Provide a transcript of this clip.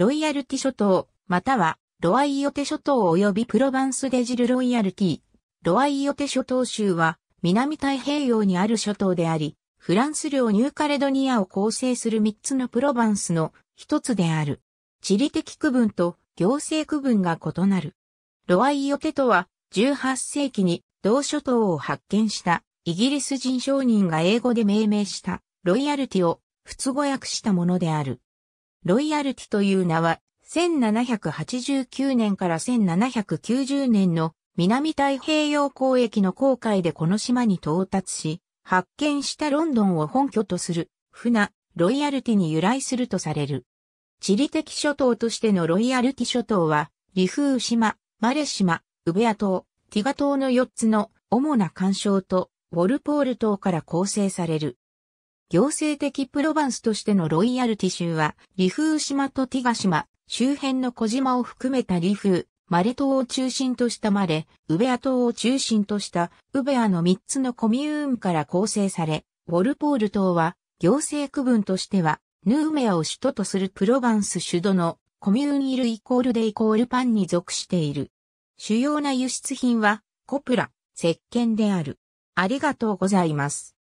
ロイヤルティ諸島、または、ロアイオテ諸島及びプロバンスデジルロイヤルティ、ロアイオテ諸島州は、南太平洋にある諸島であり、フランス領ニューカレドニアを構成する3つのプロバンスの1つである。地理的区分と行政区分が異なる。ロアイオテとは、18世紀に同諸島を発見したイギリス人商人が英語で命名したロイヤルティを不都合訳したものである。ロイヤルティという名は、1789年から1790年の南太平洋交易の航海でこの島に到達し、発見したロンドンを本拠とする船、ロイヤルティに由来するとされる。地理的諸島としてのロイヤルティ諸島は、リフー島、マレ島、ウベア島、ティガ島の4つの主な干渉と、ウォルポール島から構成される。行政的プロヴァンスとしてのロイヤルティ州は、リフー島とティガ島、周辺の小島を含めたリフー、マレ島を中心としたマレ、ウベア島を中心としたウベアの3つのコミューンから構成され、ウォルポール島は行政区分としては、ヌーメアを首都とするプロヴァンス首都のコミューンイルイコールデイコールパンに属している。主要な輸出品は、コプラ、石鹸である。ありがとうございます。